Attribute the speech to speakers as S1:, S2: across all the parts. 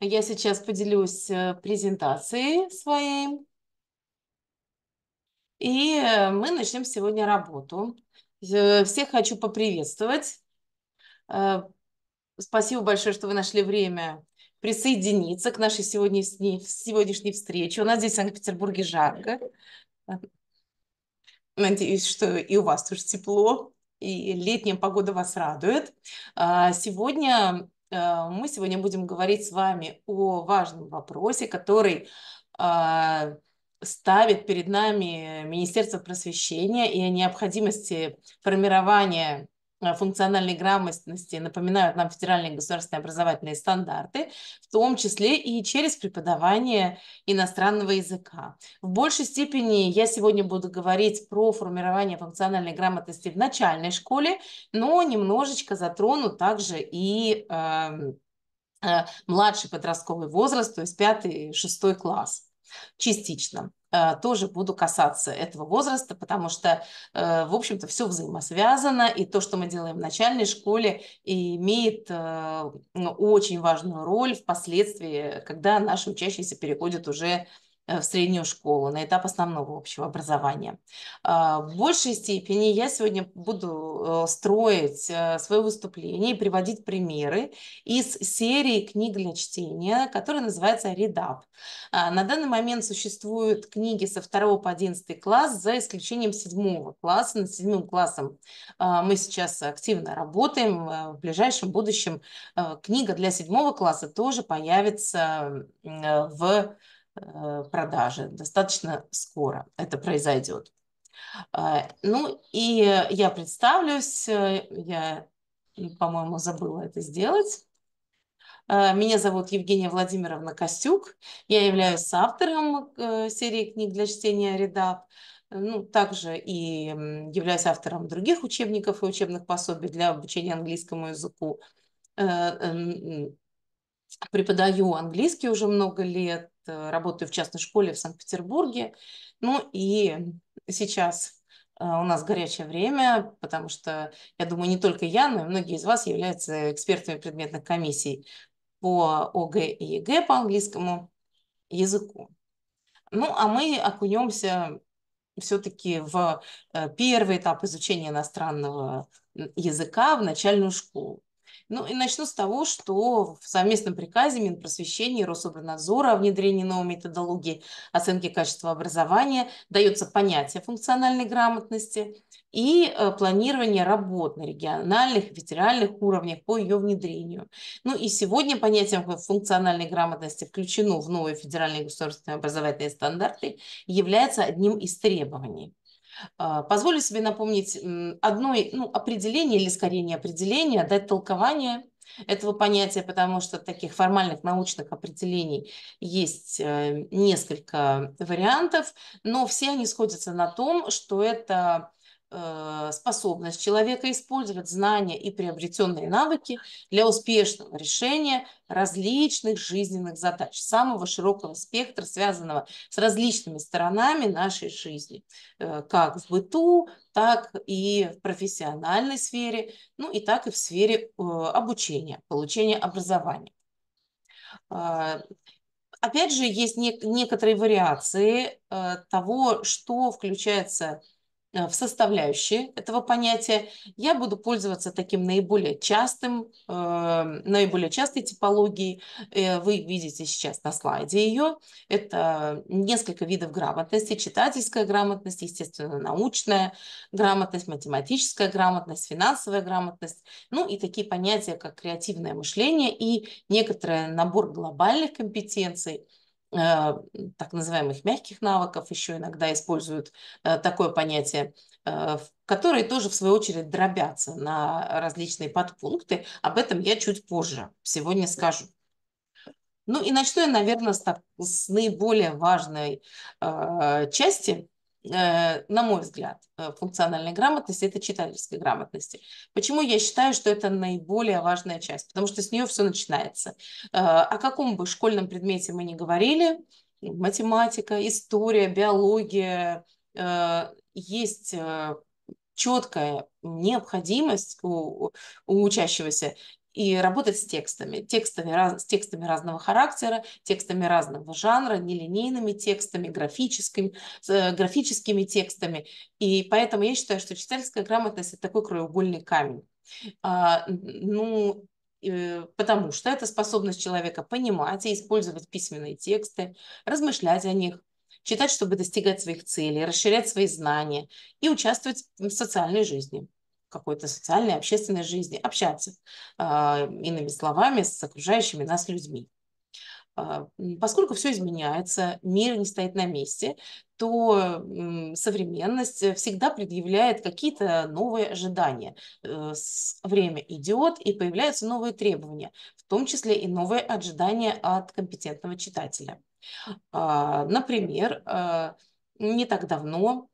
S1: Я сейчас поделюсь э, презентацией своей. И э, мы начнем сегодня работу. Всех хочу поприветствовать. Э, спасибо большое, что вы нашли время присоединиться к нашей сегодняшней, сегодняшней встрече. У нас здесь в Санкт-Петербурге жарко. Надеюсь, что и у вас тоже тепло, и летняя погода вас радует. А, сегодня Э, мы сегодня будем говорить с вами о важном вопросе, который а, ставит перед нами Министерство просвещения и о необходимости формирования Э, функциональной грамотности напоминают нам федеральные государственные образовательные стандарты, в том числе и через преподавание иностранного языка. В большей степени я сегодня буду говорить про формирование функциональной грамотности в начальной школе, но немножечко затрону также и э, э, младший подростковый возраст, то есть пятый, шестой класс частично э, тоже буду касаться этого возраста, потому что, э, в общем-то, все взаимосвязано, и то, что мы делаем в начальной школе, имеет э, очень важную роль впоследствии, когда наши учащиеся переходят уже Э, в среднюю школу, на этап основного общего образования. А, в большей степени я сегодня буду э, строить э, свое выступление и приводить примеры из серии книг для чтения, которая называется «Редап». А, на данный момент существуют книги со 2 по 11 класс, за исключением 7 класса. Над 7 классом а, мы сейчас активно работаем. В ближайшем будущем книга для 7 класса тоже появится в Э, продажи. Достаточно скоро это произойдет. Э, ну и я представлюсь, э, я, по-моему, забыла это сделать. Меня зовут Евгения Владимировна Костюк. Я являюсь автором серии книг для чтения «Редап». Ну, также и являюсь автором других учебников и учебных пособий для обучения английскому языку преподаю английский уже много лет, э, работаю в частной школе в Санкт-Петербурге. Ну и сейчас э, у нас горячее время, потому что, я думаю, не только я, но и многие из вас являются экспертами предметных комиссий по ОГЭ и ЕГЭ по английскому языку. Ну, а мы окунемся все-таки в э, первый этап изучения иностранного языка в начальную школу. Ну и начну с того, что в совместном приказе Минпросвещения и Рособорнадзора о внедрении новой методологии оценки качества образования дается понятие функциональной грамотности и э, планирование работ на региональных, федеральных уровнях по ее внедрению. Ну и сегодня понятие функциональной грамотности включено в новые федеральные государственные образовательные стандарты является одним из требований. А, позволю себе напомнить одно ну, определение, или скорее не определение, а дать толкование этого понятия, потому что таких формальных научных определений есть э, несколько вариантов, но все они сходятся на том, что это Э, способность человека использовать знания и приобретенные навыки для успешного решения различных жизненных задач, самого широкого спектра, связанного с различными сторонами нашей жизни, э, как в быту, так и в профессиональной сфере, ну и так и в сфере э, обучения, получения образования. А, опять же, есть некоторые вариации того, что включается в Э, в составляющие этого понятия, я буду пользоваться таким наиболее частым, эм, наиболее частой типологией. Э, вы видите сейчас на слайде ее. Это несколько видов грамотности. Читательская грамотность, естественно, научная грамотность, математическая грамотность, финансовая грамотность. Ну и такие понятия, как креативное мышление и некоторый набор глобальных компетенций – Э, так называемых мягких навыков, еще иногда используют э, такое понятие, э, которые тоже, в свою очередь, дробятся на различные подпункты. Об этом я чуть позже сегодня скажу. Ну и начну я, наверное, с, так, с наиболее важной э, части Э, на мой взгляд, э, функциональной грамотности, это читательской грамотности. Почему я считаю, что это наиболее важная часть? Потому что с нее все начинается. Э, о каком бы школьном предмете мы ни говорили, математика, история, биология, есть четкая необходимость у, у учащегося и работать с текстами, текстами раз, с текстами разного характера, текстами разного жанра, нелинейными текстами, графическими, э, графическими текстами. И поэтому я считаю, что читательская грамотность – это такой краеугольный камень. А, ну, э, потому что это способность человека понимать и использовать письменные тексты, размышлять о них, читать, чтобы достигать своих целей, расширять свои знания и участвовать в социальной жизни какой-то социальной, общественной жизни, общаться, а, иными словами, с окружающими нас людьми. А, поскольку все изменяется, мир не стоит на месте, то современность всегда предъявляет какие-то новые ожидания. Э, время идет, и появляются новые требования, в том числе и новые ожидания от компетентного читателя. А, например, э, не так давно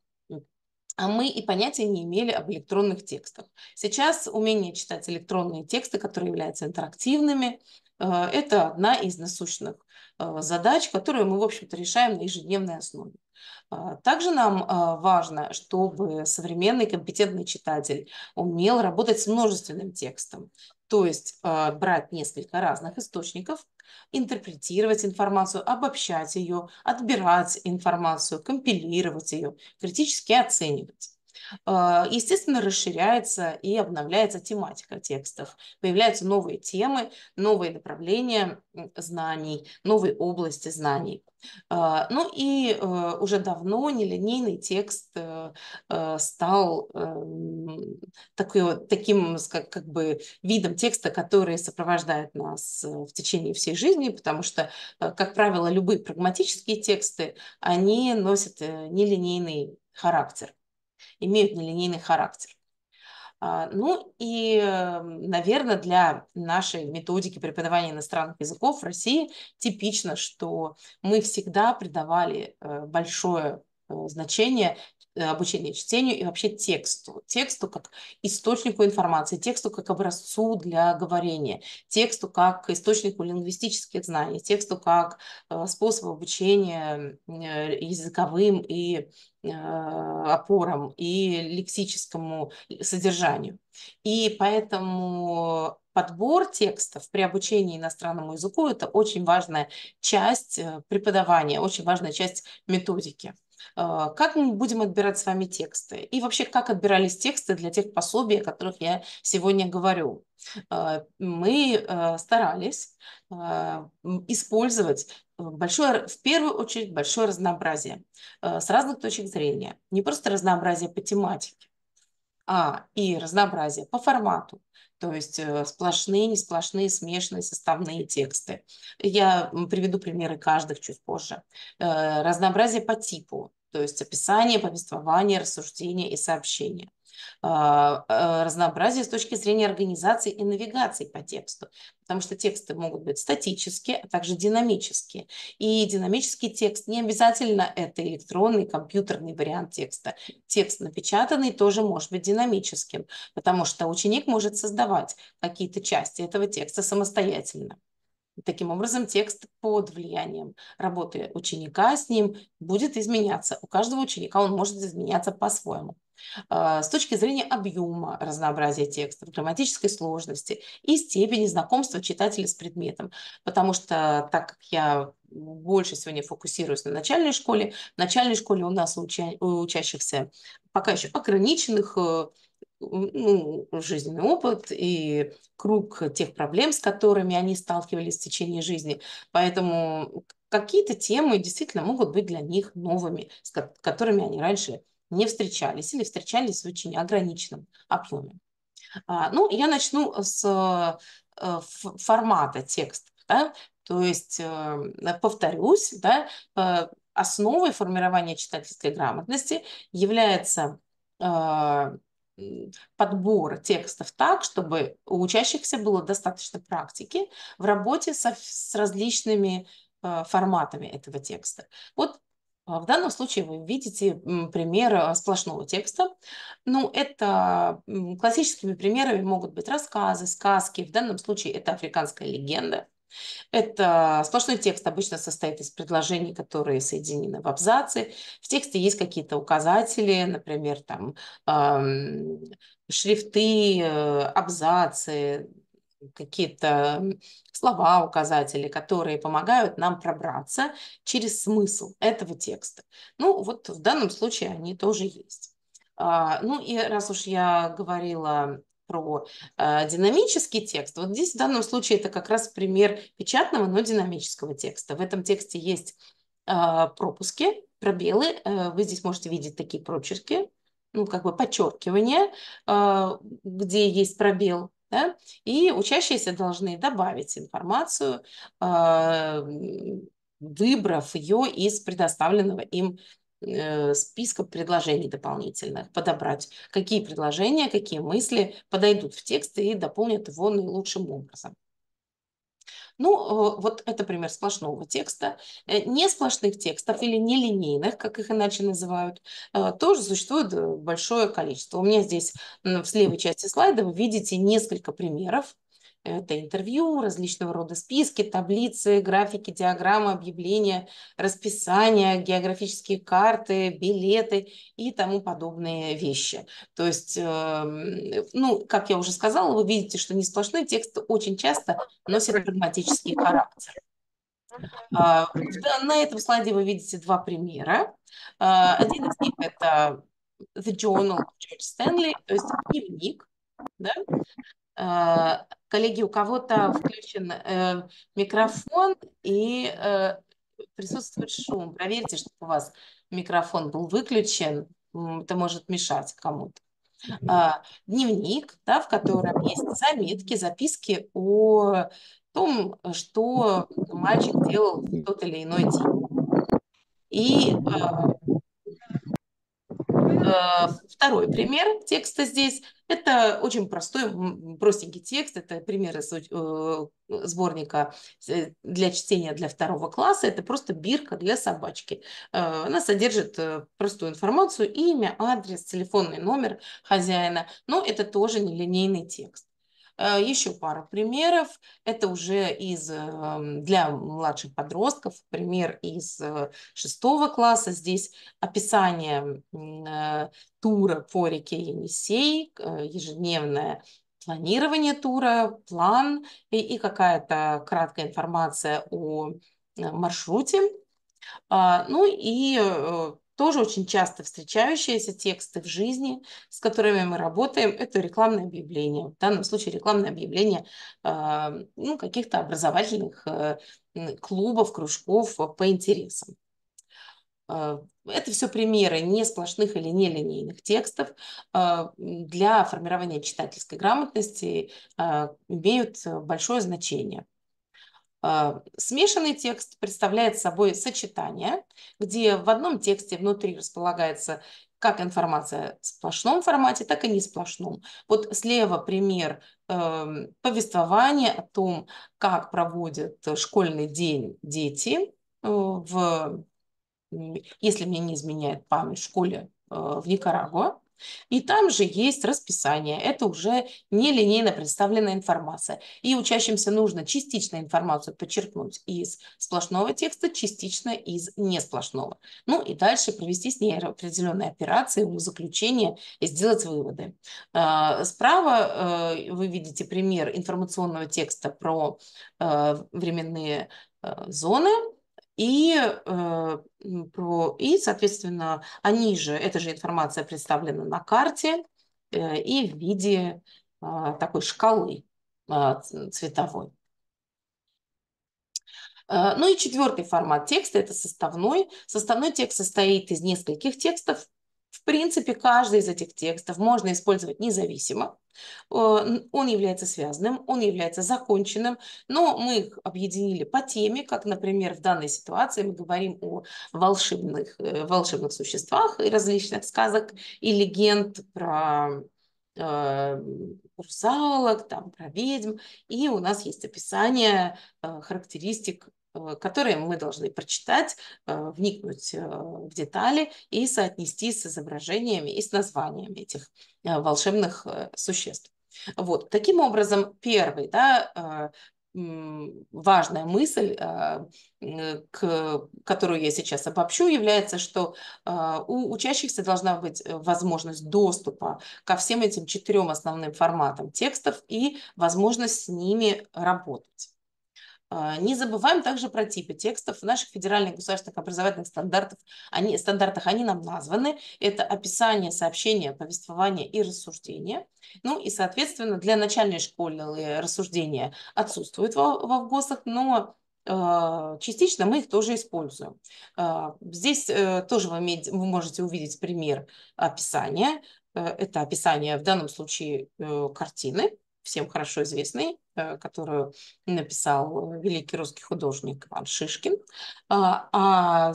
S1: а мы и понятия не имели об электронных текстах. Сейчас умение читать электронные тексты, которые являются интерактивными, э, это одна из насущных э, задач, которую мы, в общем-то, решаем на ежедневной основе. А, также нам а, важно, чтобы современный компетентный читатель умел работать с множественным текстом. То есть а, брать несколько разных источников, интерпретировать информацию, обобщать ее, отбирать информацию, компилировать ее, критически оценивать. А, естественно, расширяется и обновляется тематика текстов. Появляются новые темы, новые направления знаний, новые области знаний. А, ну и э, уже давно нелинейный текст э, э, стал эм, такой, таким как, как бы видом текста, который сопровождает нас в течение всей жизни, потому что, как правило, любые прагматические тексты, они носят нелинейный характер имеют нелинейный характер. А, ну и, эм, наверное, для нашей методики преподавания иностранных языков в России типично, что мы всегда придавали э, большое э, значение Э, обучение чтению и вообще тексту. Тексту как источнику информации, тексту как образцу для говорения, тексту как источнику лингвистических знаний, тексту как э, способ обучения э, языковым и опорам и лексическому содержанию. И поэтому подбор текстов при обучении иностранному языку – это очень важная часть преподавания, очень важная часть методики. А, как мы будем отбирать с вами тексты и вообще как отбирались тексты для тех пособий, о которых я сегодня говорю. А, мы а, старались использовать э, большое, в первую очередь большое разнообразие с разных точек зрения, не просто разнообразие по тематике, а, и разнообразие по формату, то есть э, сплошные, не сплошные, смешанные составные тексты. Я приведу примеры каждых чуть позже. Э, разнообразие по типу, то есть описание, повествование, рассуждение и сообщение. А, а, разнообразие с точки зрения организации и навигации по тексту, потому что тексты могут быть статические, а также динамические. И динамический текст не обязательно это электронный, компьютерный вариант текста. Текст напечатанный тоже может быть динамическим, потому что ученик может создавать какие-то части этого текста самостоятельно. Таким образом, текст под влиянием работы ученика с ним будет изменяться. У каждого ученика он может изменяться по-своему. А, с точки зрения объема разнообразия текстов, грамматической сложности и степени знакомства читателя с предметом. Потому что так как я больше сегодня фокусируюсь на начальной школе, в начальной школе у нас у, у учащихся пока еще ограниченных э, ну, жизненный опыт и круг тех проблем, с которыми они сталкивались в течение жизни. Поэтому какие-то темы действительно могут быть для них новыми, с которыми они раньше не встречались или встречались в очень ограниченном объеме. А, ну, я начну с э, формата текста. Да? То есть, э, повторюсь, да, э, основой формирования читательской грамотности является подбор текстов так, чтобы у учащихся было достаточно практики в работе со, с различными форматами этого текста. Вот а, в данном случае вы видите пример а, сплошного текста. Ну, это классическими примерами могут быть рассказы, сказки. В данном случае это африканская легенда. Это сплошной текст обычно состоит из предложений, которые соединены в абзацы. В тексте есть какие-то указатели, например, там эм, шрифты, э, абзацы, какие-то слова, указатели, которые помогают нам пробраться через смысл этого текста. Ну, вот в данном случае они тоже есть. А, ну и раз уж я говорила про э, динамический текст. Вот здесь в данном случае это как раз пример печатного, но динамического текста. В этом тексте есть а, пропуски, пробелы. Э, вы здесь можете видеть такие прочерки, ну, как бы подчеркивание, а, где есть пробел. Да? И учащиеся должны добавить информацию, а, выбрав ее из предоставленного им э, списка предложений дополнительных, подобрать, какие предложения, какие мысли подойдут в текст и дополнят его наилучшим образом. Ну, э, вот это пример сплошного текста. Э, не сплошных текстов или нелинейных, как их иначе называют, э, тоже существует большое количество. У меня здесь в левой части слайда вы видите несколько примеров это интервью, различного рода списки, таблицы, графики, диаграммы, объявления, расписания, географические карты, билеты и тому подобные вещи. То есть, эм, ну, как я уже сказала, вы видите, что не сплошной текст очень часто носит прагматический характер. А, на этом слайде вы видите два примера. А, один из них – это The Journal of George Stanley, то есть дневник, да? Э, коллеги, у кого-то включен э, микрофон и э, присутствует шум. Проверьте, чтобы у вас микрофон был выключен. Это может мешать кому-то. А, дневник, да, в котором есть заметки, записки о том, что мальчик делал в тот или иной день. И а, Э, второй пример текста здесь – это очень простой, простенький текст, это примеры э, сборника э, для чтения для второго класса, это просто бирка для собачки. Она содержит простую информацию, имя, адрес, телефонный номер хозяина, но это тоже нелинейный текст. Э, Еще пара примеров. Это уже из, эм, для младших подростков, пример из э, шестого класса. Здесь описание э, тура по реке Енисей, ежедневное планирование тура, план и, и какая-то краткая информация о маршруте. А, ну и тоже очень часто встречающиеся тексты в жизни, с которыми мы работаем, это рекламное объявление. В данном случае рекламное объявление а, ну, каких-то образовательных э, клубов, кружков э, по интересам. Э, это все примеры не сплошных или нелинейных текстов. А, для формирования читательской грамотности а, имеют большое значение. А, смешанный текст представляет собой сочетание, где в одном тексте внутри располагается как информация в сплошном формате, так и не сплошном. Вот слева пример э, повествования о том, как проводят школьный день дети э, в, если мне не изменяет память, в школе э, в Никарагуа. И там же есть расписание. Это уже нелинейно представленная информация. И учащимся нужно частично информацию подчеркнуть из сплошного текста, частично из несплошного. Ну и дальше провести с ней определенные операции, его и сделать выводы. А, справа э, вы видите пример информационного текста про э, временные э, зоны, и, э, про, и, соответственно, они же, эта же информация представлена на карте э, и в виде а, такой шкалы а, цветовой. Э, ну и четвертый формат текста – это составной. Составной текст состоит из нескольких текстов, в принципе, каждый из этих текстов можно использовать независимо. Э, он является связанным, он является законченным, но мы их объединили по теме, как, например, в данной ситуации мы говорим о волшебных, э, волшебных существах и различных сказок и легенд про э, русалок, там, про ведьм. И у нас есть описание характеристик Э, которые мы должны прочитать, э, вникнуть э, в детали и соотнести с изображениями и с названиями этих волшебных существ. Вот. Таким образом, первый, да, важная мысль, к, которую я сейчас обобщу, является, что у учащихся должна быть возможность доступа ко всем этим четырем основным форматам текстов и возможность с ними работать. А, не забываем также про типы текстов. В наших федеральных государственных образовательных стандартах они, стандартах они нам названы. Это описание, сообщение, повествование и рассуждение. Ну и, соответственно, для начальной школы э, рассуждения отсутствуют во, во ВГОСах, но а, частично мы их тоже используем. А, здесь э, тоже вы, имеете, вы можете увидеть пример описания. Э, это описание в данном случае картины всем хорошо известный, э, которую написал э, великий русский художник Иван Шишкин. А, а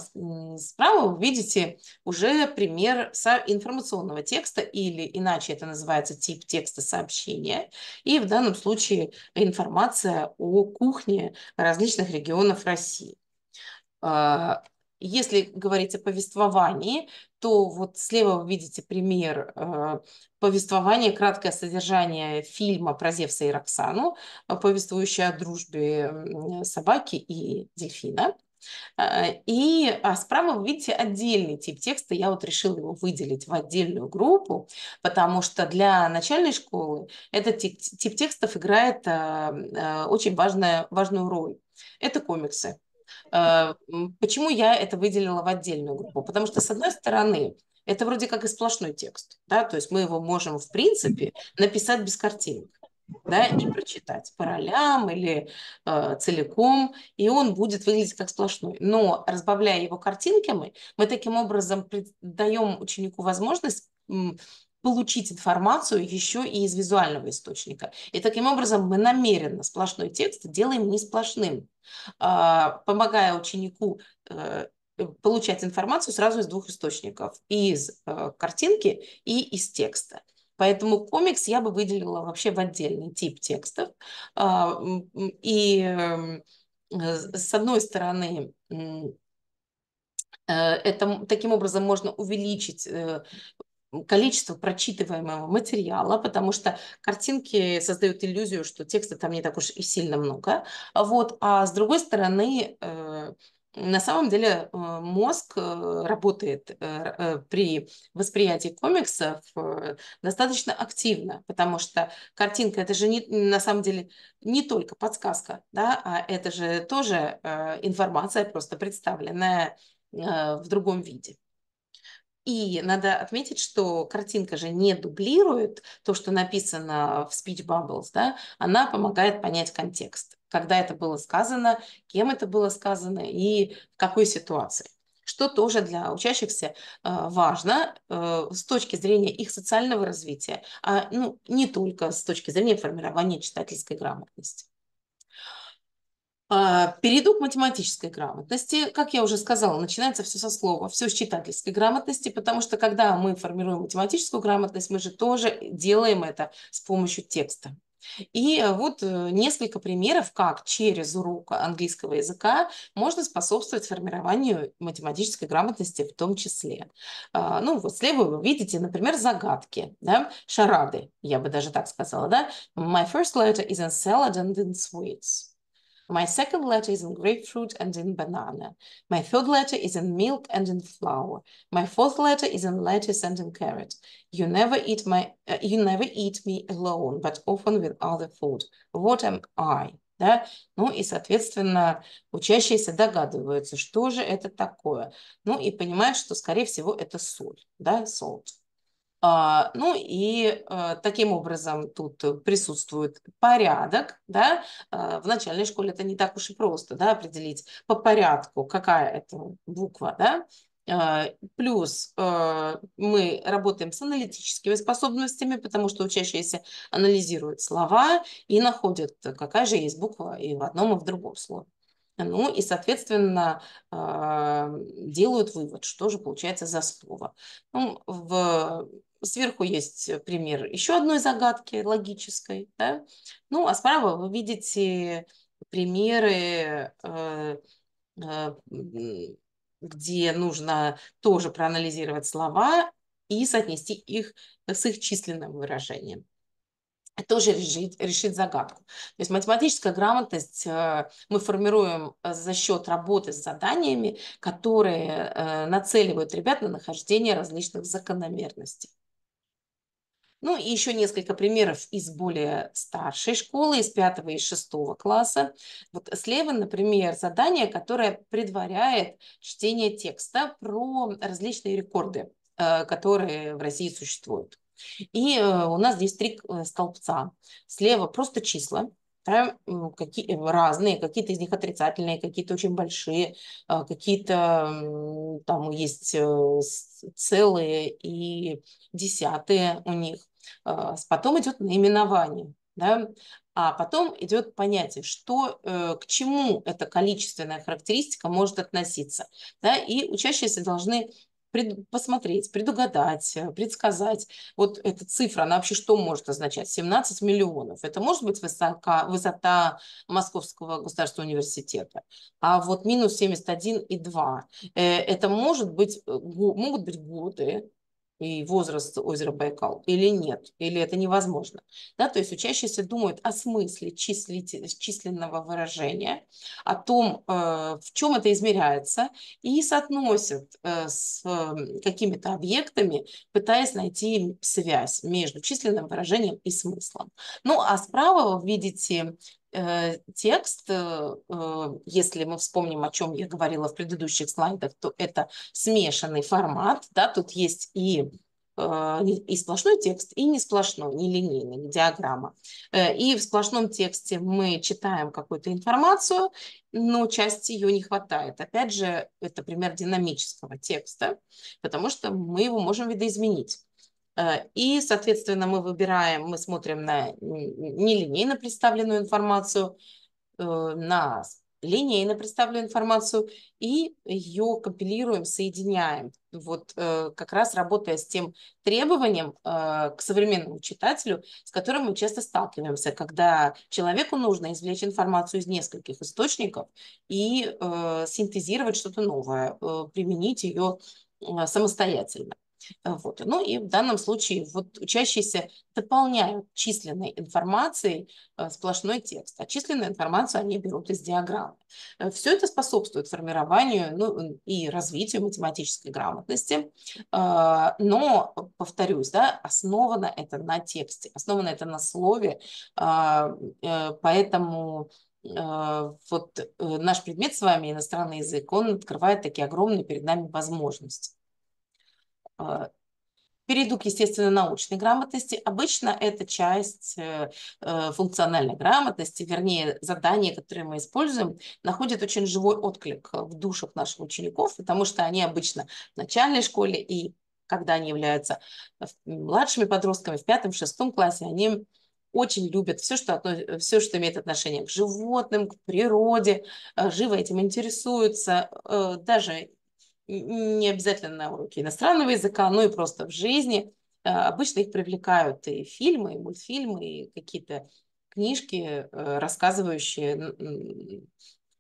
S1: справа вы видите уже пример информационного текста, или иначе это называется тип текста сообщения. И в данном случае информация о кухне различных регионов России. А, если говорить о повествовании, то вот слева вы видите пример э, повествования, краткое содержание фильма про Зевса и Роксану, э, повествующее о дружбе собаки и дельфина. Э, и а справа вы видите отдельный тип текста. Я вот решила его выделить в отдельную группу, потому что для начальной школы этот тип, тип текстов играет а, очень важная, важную роль. Это комиксы. Э, почему я это выделила в отдельную группу? Потому что, с одной стороны, это вроде как и сплошной текст, да, то есть мы его можем, в принципе, написать без картинок, да, и прочитать по ролям или э, целиком, и он будет выглядеть как сплошной. Но разбавляя его картинками, мы таким образом даем ученику возможность получить информацию еще и из визуального источника. И таким образом мы намеренно сплошной текст делаем не сплошным, а, помогая ученику э, получать информацию сразу из двух источников, из э, картинки и из текста. Поэтому комикс я бы выделила вообще в отдельный тип текстов. А, и эм, э, с одной стороны, это, таким образом можно увеличить количество прочитываемого материала, потому что картинки создают иллюзию, что текста там не так уж и сильно много. Вот. А с другой стороны, э, на самом деле э, мозг э, работает при восприятии комиксов достаточно активно, потому что картинка это же не, на самом деле не только подсказка, да, а это же тоже информация, просто представленная в другом виде. И надо отметить, что картинка же не дублирует то, что написано в speech bubbles, да? она помогает понять контекст, когда это было сказано, кем это было сказано и в какой ситуации что тоже для учащихся э, важно э, с точки зрения их социального развития, а ну, не только с точки зрения формирования читательской грамотности. А, перейду к математической грамотности. Как я уже сказала, начинается все со слова, все с читательской грамотности, потому что когда мы формируем математическую грамотность, мы же тоже делаем это с помощью текста. И э, вот э, несколько примеров, как через урок английского языка можно способствовать формированию математической грамотности в том числе. А, ну, вот слева вы видите, например, загадки, да? шарады, я бы даже так сказала, да? My first letter is in salad and in sweets. My second letter is in grapefruit and in banana. My third letter is in milk and in flour. My fourth letter is in lettuce and in carrot. You never eat my uh, you never eat me alone, but often with other food. What am I? да, ну и, соответственно, учащиеся догадываются, что же это такое, ну и понимают, что, скорее всего, это соль, да, соль. А, ну и а, таким образом тут присутствует порядок. Да? А, в начальной школе это не так уж и просто да, определить по порядку, какая это буква. Да? Плюс мы работаем с аналитическими способностями, потому что учащиеся анализируют слова и находят, какая же есть буква и в одном, и в другом слове. Ну и, соответственно, делают вывод, что же получается за слово. Ну, в сверху есть э, пример еще одной загадки логической, да? ну а справа вы видите примеры, э, э, где нужно тоже проанализировать слова и соотнести их с их численным выражением Это тоже решить, решить загадку. То есть математическая грамотность мы формируем за счет работы с заданиями, которые нацеливают ребят на нахождение различных закономерностей. Ну и еще несколько примеров из более старшей школы, из пятого и шестого класса. Вот слева, например, задание, которое предваряет чтение текста про различные рекорды, э, которые в России существуют. И э, у нас здесь три э, столбца. Слева просто числа, да, какие, э, разные, какие-то из них отрицательные, какие-то очень большие, а, какие-то там есть э, целые и десятые у них. А, потом идет наименование, да, а потом идет понятие, что, э, к чему эта количественная характеристика может относиться. Да, и учащиеся должны пред, посмотреть, предугадать, э, предсказать. Вот эта цифра, она вообще что может означать? 17 миллионов. Это может быть высока, высота Московского государственного университета. А вот минус 71,2. Э, это может быть, э, могут быть годы, и возраст озера Байкал или нет, или это невозможно. Да, то есть учащиеся думают о смысле численного выражения, о том, э, в чем это измеряется, и соотносят э, с какими-то объектами, пытаясь найти связь между численным выражением и смыслом. Ну, а справа вы видите Э, текст, э, э, если мы вспомним, о чем я говорила в предыдущих слайдах, то это смешанный формат, да, тут есть и и сплошной текст, и не сплошной, нелинейный, диаграмма. И в сплошном тексте мы читаем какую-то информацию, но части ее не хватает. Опять же, это пример динамического текста, потому что мы его можем видоизменить. Э, и, соответственно, мы выбираем, мы смотрим на нелинейно представленную информацию, э, на линейно представленную информацию и ее компилируем, соединяем. Вот э, как раз работая с тем требованием к современному читателю, с которым мы часто сталкиваемся, когда человеку нужно извлечь информацию из нескольких источников и синтезировать что-то новое, применить ее самостоятельно. Э, вот. Ну и в данном случае вот учащиеся дополняют численной информацией э, сплошной текст, а численную информацию они берут из диаграммы. Э, Все это способствует формированию ну, и развитию математической грамотности, но, повторюсь, да, основано это на тексте, основано это на слове, поэтому вот наш предмет с вами, иностранный язык, он открывает такие огромные перед нами возможности. А, перейду к естественно-научной грамотности. Обычно это часть э, э, функциональной грамотности, вернее, задания, которые мы используем, находят очень живой отклик в душах наших учеников, потому что они обычно в начальной школе и когда они являются младшими подростками в пятом, шестом классе, они очень любят все что, э, все, что имеет отношение к животным, к природе, живо этим интересуются, даже не обязательно на уроке иностранного языка, но и просто в жизни. Э, обычно их привлекают и фильмы, и мультфильмы, и какие-то книжки, э, рассказывающие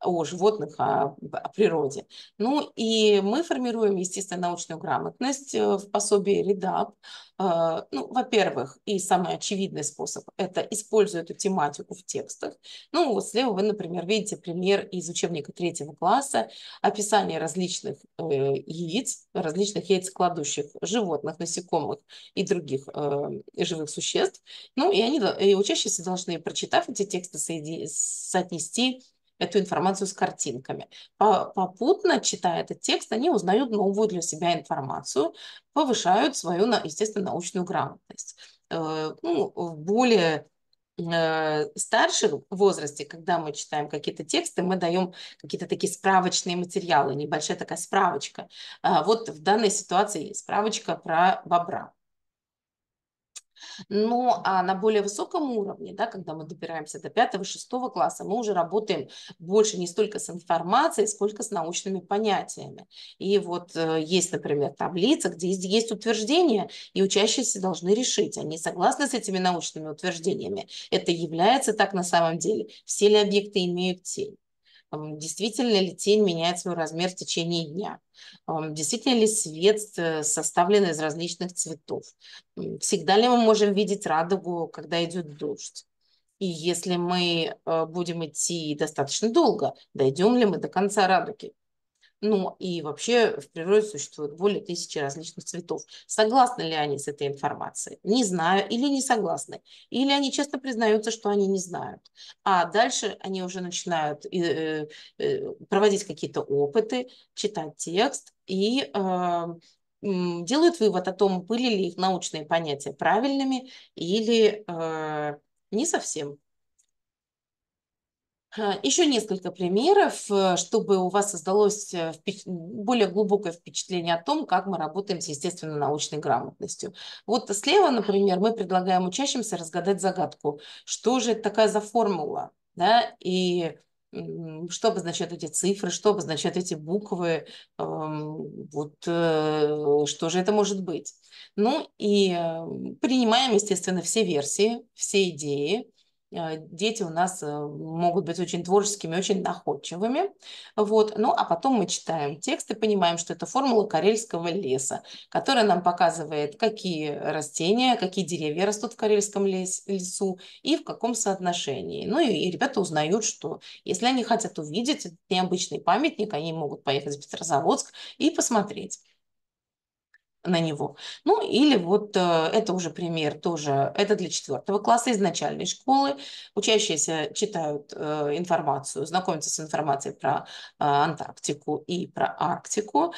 S1: о животных, о, а, о природе. Ну и мы формируем, естественно, научную грамотность э, в пособии редап. Э, ну, во-первых, и самый очевидный способ – это используя эту тематику в текстах. Ну, вот слева вы, например, видите пример из учебника третьего класса, описание различных э, яиц, различных яйцекладущих животных, насекомых и других живых существ. Ну, и, они, и учащиеся должны, прочитав эти тексты, соединить, соотнести эту информацию с картинками. Попутно, читая этот текст, они узнают новую для себя информацию, повышают свою, естественно, научную грамотность. Э, ну, в более э, старших возрасте, когда мы читаем какие-то тексты, мы даем какие-то такие справочные материалы, небольшая такая справочка. А вот в данной ситуации справочка про бобра. Но а на более высоком уровне, да, когда мы добираемся до пятого, шестого класса, мы уже работаем больше не столько с информацией, сколько с научными понятиями. И вот э, есть, например, таблица, где есть, есть утверждения, и учащиеся должны решить, они согласны с этими научными утверждениями. Это является так на самом деле? Все ли объекты имеют тень? Действительно ли тень меняет свой размер в течение дня? Действительно ли свет э, составлен из различных цветов? Всегда ли мы можем видеть радугу, когда идет дождь? И если мы э, будем идти достаточно долго, дойдем ли мы до конца радуги? Ну и вообще в природе существует более тысячи различных цветов. Согласны ли они с этой информацией? Не знаю или не согласны. Или они честно признаются, что они не знают. А дальше они уже начинают э, э, проводить какие-то опыты, читать текст и э, делают вывод о том, были ли их научные понятия правильными или не совсем. Э, Еще несколько примеров, э, чтобы у вас создалось э, более глубокое впечатление о том, как мы работаем с естественно-научной грамотностью. Вот слева, например, мы предлагаем учащимся разгадать загадку. Что же это такая за формула? Да? И что обозначают эти цифры, что обозначают эти буквы, эм, вот что же это может быть. Ну и принимаем, естественно, все версии, все идеи, Э, дети у нас э, могут быть очень творческими, очень находчивыми. Вот. Ну, а потом мы читаем текст и понимаем, что это формула карельского леса, которая нам показывает, какие растения, какие деревья растут в карельском лес, лесу и в каком соотношении. Ну, и, и ребята узнают, что если они хотят увидеть этот необычный памятник, они могут поехать в Петрозаводск и посмотреть на него. Ну или вот э, это уже пример тоже, это для четвертого класса из начальной школы. Учащиеся читают э, информацию, знакомятся с информацией про э, Антарктику и про Арктику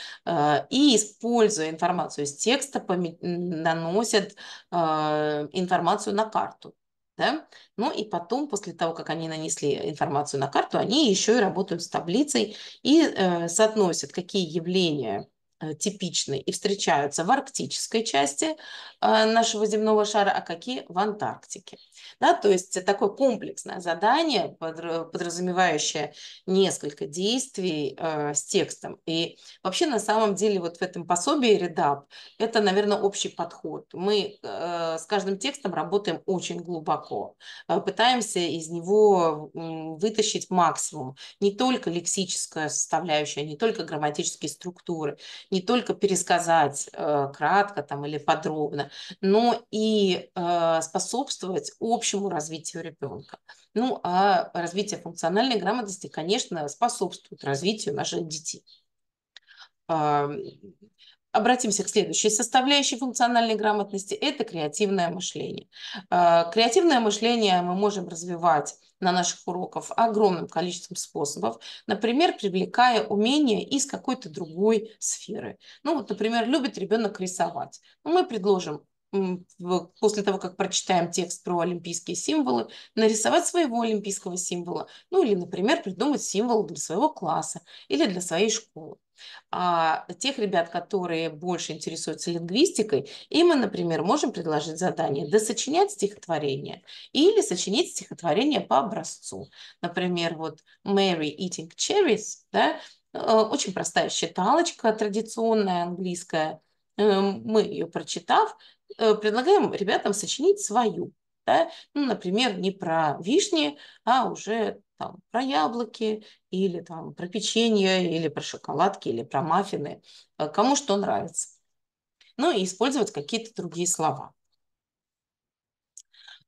S1: и, используя информацию из текста, наносят информацию на карту. Да? Ну и потом, после того, как они нанесли информацию на карту, они еще и работают с таблицей и э, соотносят, какие явления Э, типичные и встречаются в арктической части э, нашего земного шара, а какие в Антарктике. Да, то есть такое комплексное задание, подразумевающее несколько действий э, с текстом. И вообще на самом деле вот в этом пособии редап это, наверное, общий подход. Мы э, с каждым текстом работаем очень глубоко, э, пытаемся из него вытащить максимум. Не только лексическая составляющая, не только грамматические структуры, не только пересказать э, кратко там, или подробно, но и э, способствовать общему развитию ребенка. Ну, а развитие функциональной грамотности, конечно, способствует развитию наших детей обратимся к следующей составляющей функциональной грамотности – это креативное мышление. А, креативное мышление мы можем развивать на наших уроках огромным количеством способов, например, привлекая умения из какой-то другой сферы. Ну вот, например, любит ребенок рисовать. Ну, мы предложим после того, как прочитаем текст про олимпийские символы, нарисовать своего олимпийского символа, ну или, например, придумать символ для своего класса или для своей школы. А тех ребят, которые больше интересуются лингвистикой, им мы, например, можем предложить задание досочинять стихотворение или сочинить стихотворение по образцу. Например, вот Mary Eating Cherries, да, э, очень простая считалочка, традиционная английская, Эм, мы ее прочитав, э, предлагаем ребятам сочинить свою. Да? Ну, например, не про вишни, а уже там, про яблоки, или там, про печенье, или про шоколадки, или про маффины, э, кому что нравится. Ну и использовать какие-то другие слова.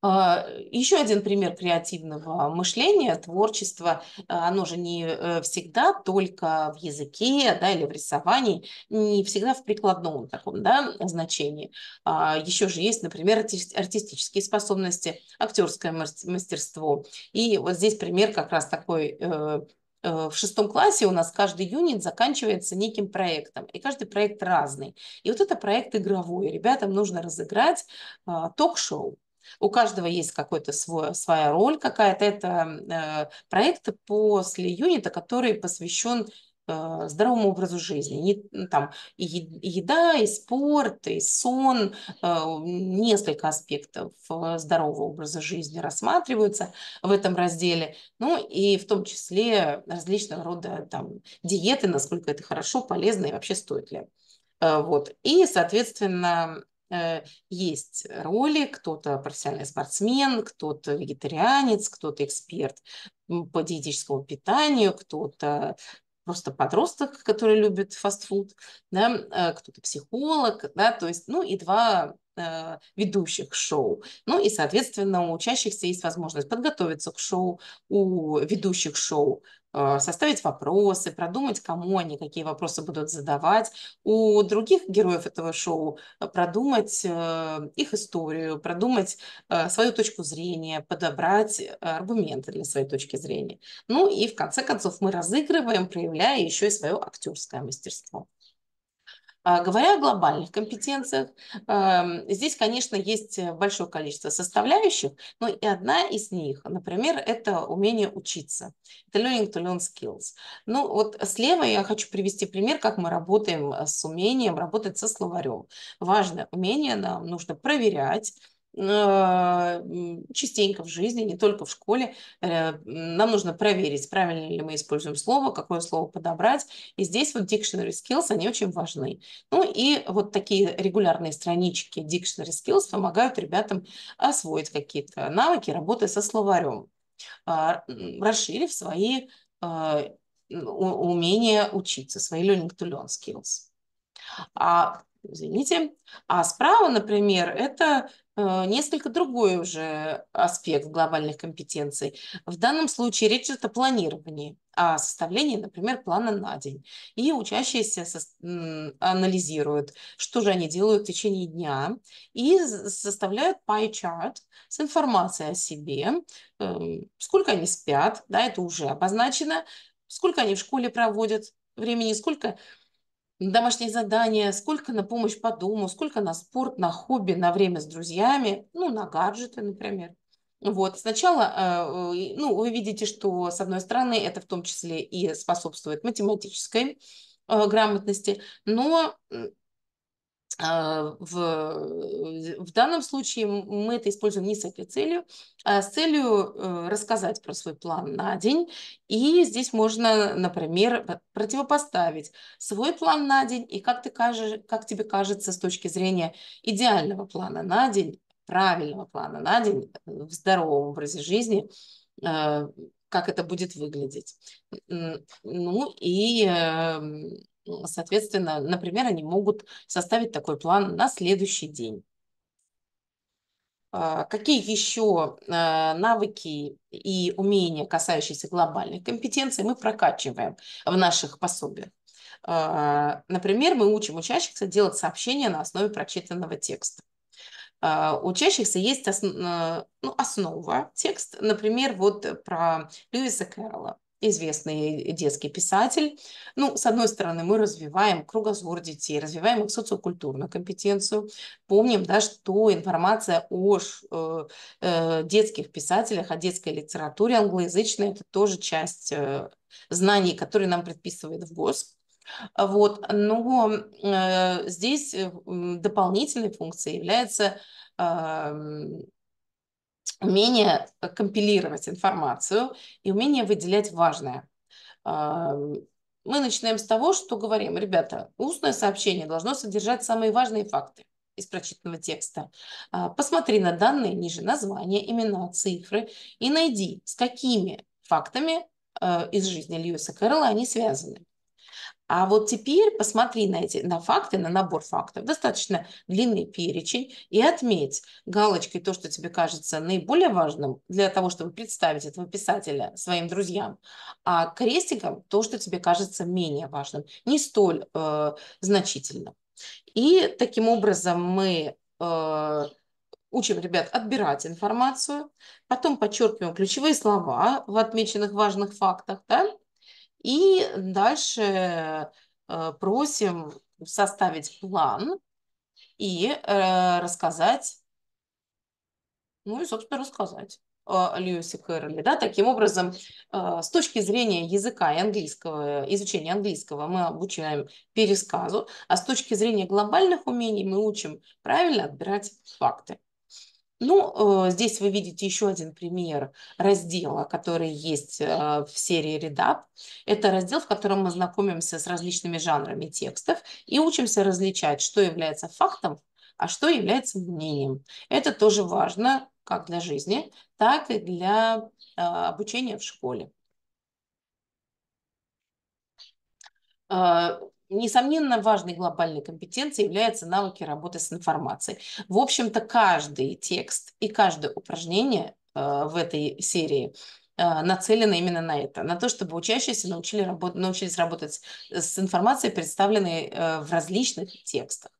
S1: А, еще один пример креативного мышления, творчества, а, оно же не э, всегда только в языке да, или в рисовании, не всегда в прикладном таком да, значении. А, еще же есть, например, артистические способности, актерское мастерство. И вот здесь пример как раз такой э, э, в шестом классе у нас каждый юнит заканчивается неким проектом, и каждый проект разный. И вот это проект игровой. Ребятам нужно разыграть ток-шоу у каждого есть какой-то свой, своя роль какая-то. Это э, проект после юнита, который посвящен э, здоровому образу жизни. Не, там, и еда, и спорт, и сон, э, несколько аспектов э, здорового образа жизни рассматриваются в этом разделе. Ну и в том числе различного рода там, диеты, насколько это хорошо, полезно и вообще стоит ли. Э, вот. И, соответственно, Э, есть роли, кто-то профессиональный спортсмен, кто-то вегетарианец, кто-то эксперт по диетическому питанию, кто-то просто подросток, который любит фастфуд, да, э, кто-то психолог, да, то есть, ну и два э, ведущих шоу. Ну и, соответственно, у учащихся есть возможность подготовиться к шоу, у ведущих шоу Э, составить вопросы, продумать, кому они какие вопросы будут задавать. У других героев этого шоу э, продумать э, их историю, продумать свою точку зрения, подобрать аргументы для своей точки зрения. Ну и в конце концов мы разыгрываем, проявляя еще и свое актерское мастерство. А, говоря о глобальных компетенциях, эм, здесь, конечно, есть э, большое количество составляющих, но и одна из них, например, это умение учиться. Это learning to learn skills. Ну вот слева я хочу привести пример, как мы работаем э, с умением работать со словарем. Важное умение нам нужно проверять, а, частенько в жизни, не только в школе, э, нам нужно проверить, правильно ли мы используем слово, какое слово подобрать. И здесь вот dictionary skills, они очень важны. Ну и вот такие регулярные странички dictionary skills помогают ребятам освоить какие-то навыки, работая со словарем, а, расширив свои а, умения учиться, свои learning to learn skills. А извините. А справа, например, это Э, несколько другой уже аспект глобальных компетенций. В данном случае речь идет о планировании, о составлении, например, плана на день. И учащиеся анализируют, что же они делают в течение дня, и составляют пай chart с информацией о себе, эм, сколько они спят, да, это уже обозначено, сколько они в школе проводят времени, сколько домашние задания, сколько на помощь по дому, сколько на спорт, на хобби, на время с друзьями, ну, на гаджеты, например. Вот. Сначала э, ну, вы видите, что, с одной стороны, это в том числе и способствует математической э, грамотности, но а, в, в данном случае мы это используем не с этой целью, а с целью э, рассказать про свой план на день. И здесь можно, например, противопоставить свой план на день и как, ты кажешь, как тебе кажется с точки зрения идеального плана на день, правильного плана на день э, в здоровом образе жизни, э, как это будет выглядеть. Ну и соответственно, например, они могут составить такой план на следующий день. А, какие еще а, навыки и умения, касающиеся глобальных компетенций, мы прокачиваем в наших пособиях? А, например, мы учим учащихся делать сообщения на основе прочитанного текста. У учащихся есть основ, ну, основа, текст, например, вот про Льюиса Кэрролла известный детский писатель. Ну, с одной стороны, мы развиваем кругозор детей, развиваем их социокультурную компетенцию. Помним, да, что информация о э, э, детских писателях, о детской литературе англоязычной – это тоже часть э, знаний, которые нам предписывает в ГОС. Вот. Но э, здесь э, дополнительной функцией является э, умение э, компилировать информацию и умение выделять важное. А, мы начинаем с того, что говорим, ребята, устное сообщение должно содержать самые важные факты из прочитанного текста. А, посмотри на данные ниже названия, имена, цифры и найди, с какими фактами э, из жизни Льюиса Кэрролла они связаны. А вот теперь посмотри на, эти, на факты, на набор фактов. Достаточно длинный перечень и отметь галочкой то, что тебе кажется наиболее важным для того, чтобы представить этого писателя своим друзьям, а крестиком то, что тебе кажется менее важным, не столь э, значительным. И таким образом мы э, учим ребят отбирать информацию, потом подчеркиваем ключевые слова в отмеченных важных фактах, да, и дальше э, просим составить план и э, рассказать, ну и, собственно, рассказать. А, Льюиса Кэрролли. Да? Таким образом, э, с точки зрения языка и английского, изучения английского мы обучаем пересказу, а с точки зрения глобальных умений мы учим правильно отбирать факты. Ну, э, здесь вы видите еще один пример раздела, который есть э, в серии Redap. Это раздел, в котором мы знакомимся с различными жанрами текстов и учимся различать, что является фактом, а что является мнением. Это тоже важно как для жизни, так и для э, обучения в школе. Несомненно, важной глобальной компетенцией являются навыки работы с информацией. В общем-то, каждый текст и каждое упражнение э, в этой серии э, нацелено именно на это, на то, чтобы учащиеся научили работ... научились работать с информацией, представленной э, в различных текстах.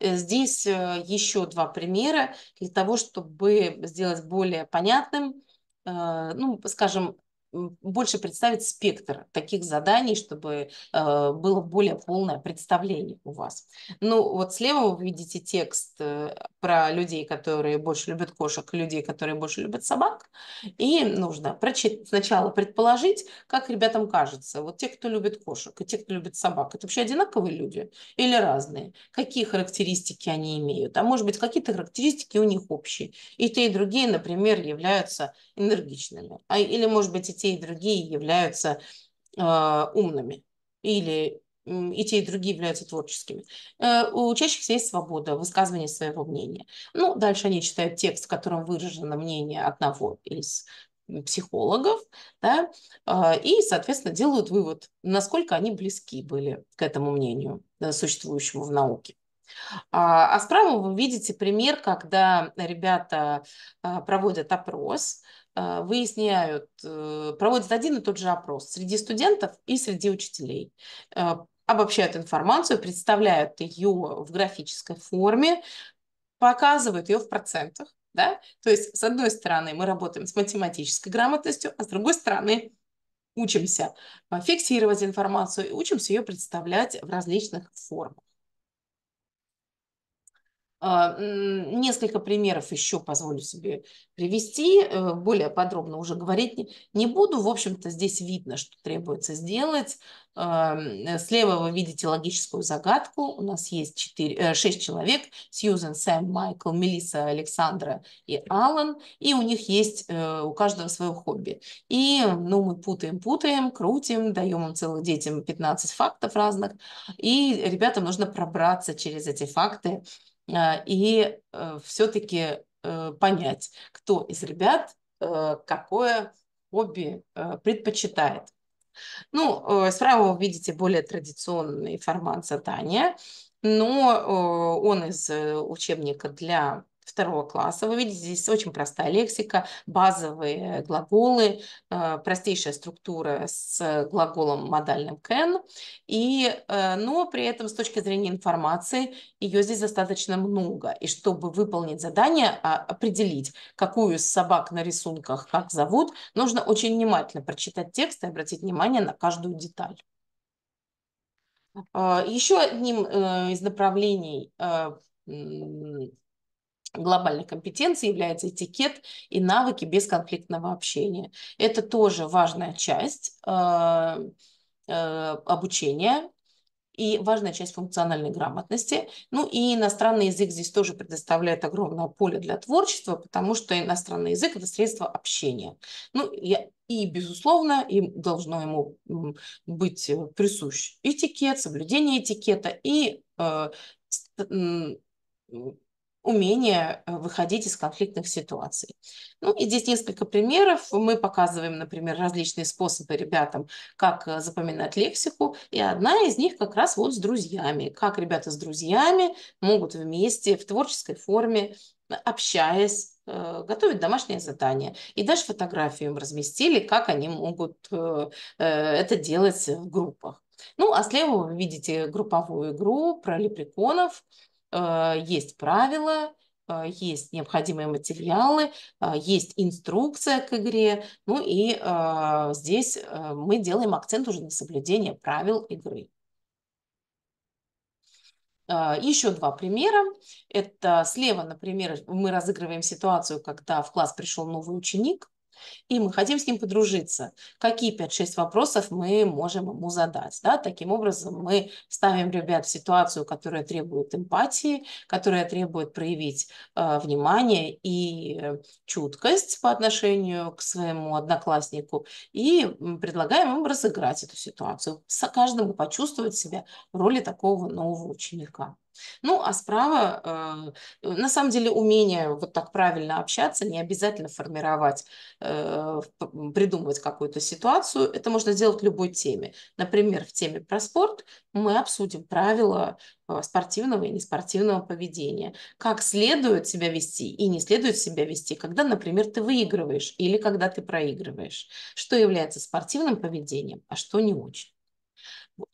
S1: Здесь еще два примера для того, чтобы сделать более понятным, ну, скажем, больше представить спектр таких заданий, чтобы э, было более полное представление у вас. Ну, вот слева вы видите текст э, про людей, которые больше любят кошек, людей, которые больше любят собак. И нужно прочитать сначала предположить, как ребятам кажется, вот те, кто любит кошек и те, кто любит собак, это вообще одинаковые люди или разные? Какие характеристики они имеют? А может быть, какие-то характеристики у них общие. И те, и другие, например, являются энергичными. А, или, может быть, эти те и другие являются э, умными или и те, и другие являются творческими. Э, у учащихся есть свобода высказывания своего мнения. Ну, дальше они читают текст, в котором выражено мнение одного из психологов, да, а, и, соответственно, делают вывод, насколько они близки были к этому мнению, э, существующему в науке. А, а справа вы видите пример, когда ребята проводят опрос, а, выясняют, э, проводят один и тот же опрос среди студентов и среди учителей э, обобщают информацию, представляют ее в графической форме, показывают ее в процентах, да? То есть, с одной стороны, мы работаем с математической грамотностью, а с другой стороны, учимся э, фиксировать информацию и учимся ее представлять в различных формах. А, несколько примеров еще позволю себе привести, э, более подробно уже говорить не буду. В общем-то, здесь видно, что требуется сделать. А, слева вы видите логическую загадку. У нас есть 4, 6 э, человек. Сьюзен, Сэм, Майкл, Мелисса, Александра и Алан. И у них есть э, у каждого свое хобби. И ну, мы путаем, путаем, крутим, даем им целым детям 15 фактов разных. И ребятам нужно пробраться через эти факты Э, и э, все-таки э, понять, кто из ребят какое хобби предпочитает. Ну, справа вы видите более традиционный формат задания, но он из учебника для второго класса. Вы видите, здесь очень простая лексика, базовые глаголы, э, простейшая структура с глаголом модальным can, и, э, но при этом с точки зрения информации ее здесь достаточно много. И чтобы выполнить задание, а, определить, какую из собак на рисунках как зовут, нужно очень внимательно прочитать текст и обратить внимание на каждую деталь. Э, Еще одним из направлений глобальной компетенцией является этикет и навыки бесконфликтного общения. Это тоже важная часть э, э, обучения и важная часть функциональной грамотности. Ну и иностранный язык здесь тоже предоставляет огромное поле для творчества, потому что иностранный язык – это средство общения. Ну и, и безусловно, им должно ему быть э, присущ этикет, соблюдение этикета и э, умение э, выходить из конфликтных ситуаций. Ну и здесь несколько примеров. Мы показываем, например, различные способы ребятам, как э, запоминать лексику. И одна из них как раз вот с друзьями. Как ребята с друзьями могут вместе в творческой форме, э, общаясь, готовить домашнее задание. И даже фотографию им разместили, как они могут это делать в группах. Ну, а слева вы видите групповую игру про лепреконов. А, есть правила, а, есть необходимые материалы, а, есть инструкция к игре. Ну и здесь мы делаем акцент уже на соблюдение правил игры. Еще два примера. Это слева, например, мы разыгрываем ситуацию, когда в класс пришел новый ученик, и мы хотим с ним подружиться. Какие 5-6 вопросов мы можем ему задать? Да? Таким образом, мы ставим ребят в ситуацию, которая требует эмпатии, которая требует проявить э, внимание и э, чуткость по отношению к своему однокласснику, и предлагаем им разыграть эту ситуацию, каждому почувствовать себя в роли такого нового ученика. Ну, а справа, э, на самом деле, умение вот так правильно общаться, не обязательно формировать, э, придумывать какую-то ситуацию. Это можно сделать в любой теме. Например, в теме про спорт мы обсудим правила э, спортивного и неспортивного поведения. Как следует себя вести и не следует себя вести, когда, например, ты выигрываешь или когда ты проигрываешь. Что является спортивным поведением, а что не очень.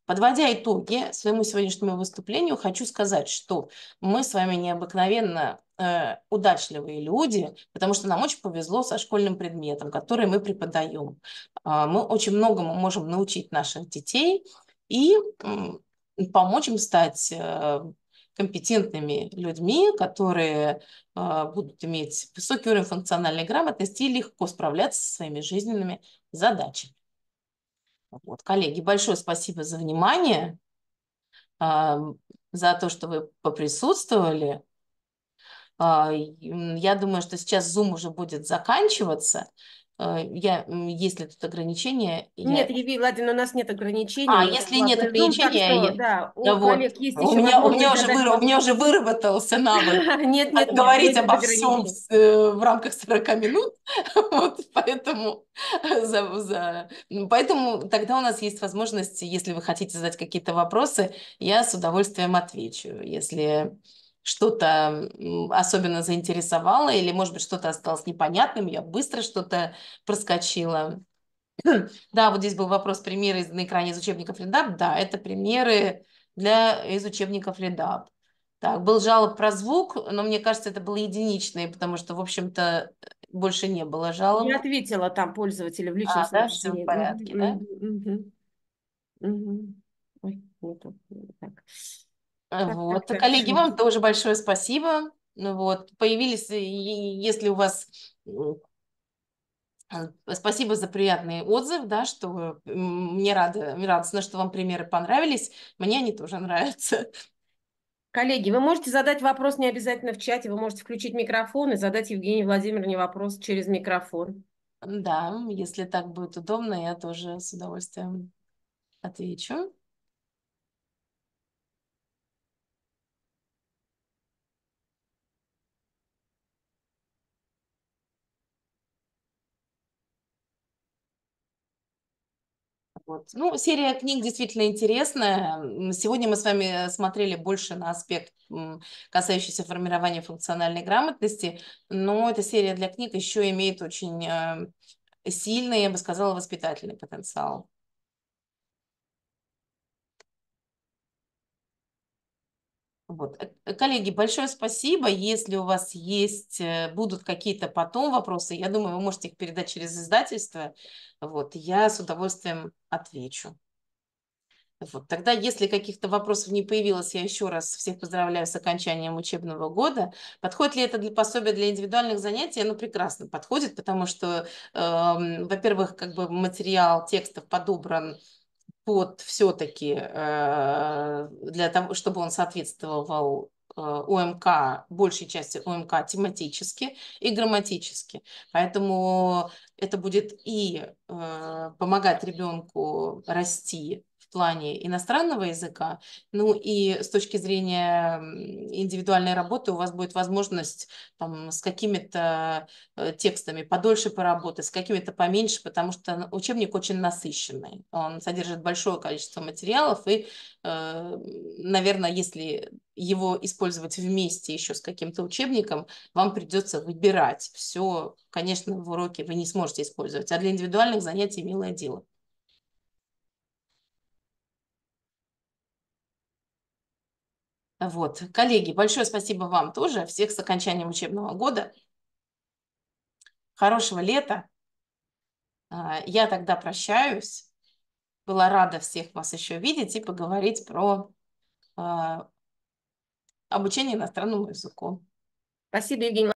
S1: Подводя итоги своему сегодняшнему выступлению, хочу сказать, что мы с вами необыкновенно э, удачливые люди, потому что нам очень повезло со школьным предметом, который мы преподаем. Э, а, мы очень многому можем научить наших детей и э, помочь им стать э, компетентными людьми, которые э, будут иметь высокий уровень функциональной грамотности и легко справляться со своими жизненными задачами. Вот, коллеги, большое спасибо за внимание, за то, что вы поприсутствовали. А, я думаю, что сейчас Zoom уже будет заканчиваться. А, я, есть ли тут ограничения? Нет, я... Владимир, у нас нет ограничений. А, если нет ограничений, ну, я... да, у да, вот. есть у еще меня, у, меня уже выра... у меня уже выработался навык нет, нет, говорить нет, обо всем в, э, в рамках 40 минут, вот, поэтому, за, за... Ну, поэтому тогда у нас есть возможность, если вы хотите задать какие-то вопросы, я с удовольствием отвечу. Если что-то особенно заинтересовало, или, может быть, что-то осталось непонятным, я быстро что-то проскочила. Да, вот здесь был вопрос примеры на экране из учебников редап. Да, это примеры для, из учебников редап. Так, был жалоб про звук, но мне кажется, это было единичное, потому что, в общем-то, больше не было жалоб. Я ответила там пользователю в личном а, да, все в порядке, да? Угу. Угу. Ой, нету. Так. Вот. Коллеги, вам тоже большое спасибо. Ну вот. Появились, если у вас а, Спасибо за приятный отзыв, да, что мне рада, мне радостно, что вам примеры понравились. Мне они тоже нравятся. Коллеги, вы можете задать вопрос не обязательно в чате, вы можете включить микрофон и задать Евгении Владимировне вопрос через микрофон. Да, если так будет удобно, я тоже с удовольствием отвечу. Вот. Ну, серия книг действительно интересная. Сегодня мы с вами смотрели больше на аспект, касающийся формирования функциональной грамотности, но эта серия для книг еще имеет очень э, сильный, я бы сказала, воспитательный потенциал. Вот. Э, коллеги, большое спасибо. Если у вас есть, э, будут какие-то потом вопросы, я думаю, вы можете их передать через издательство. Вот. Я с удовольствием отвечу. Вот. Тогда, если каких-то вопросов не появилось, я еще раз всех поздравляю с окончанием учебного года. Подходит ли это для пособия для индивидуальных занятий? Ну, прекрасно подходит, потому что, э, во-первых, как бы материал текстов подобран под все-таки э, для того, чтобы он соответствовал ОМК, э, большей части ОМК тематически и грамматически. Поэтому это будет и э, помогать ребенку расти плане иностранного языка, ну и с точки зрения индивидуальной работы у вас будет возможность там, с какими-то э, текстами подольше поработать, с какими-то поменьше, потому что ну, учебник очень насыщенный. Он содержит большое количество материалов, и, э, наверное, если его использовать вместе еще с каким-то учебником, вам придется выбирать. Все, конечно, в уроке вы не сможете использовать, а для индивидуальных занятий милое дело. Вот. Коллеги, большое спасибо вам тоже. Всех с окончанием учебного года. Хорошего лета. А, я тогда прощаюсь. Была рада всех вас еще видеть и поговорить про а, обучение иностранному языку. Спасибо, Евгений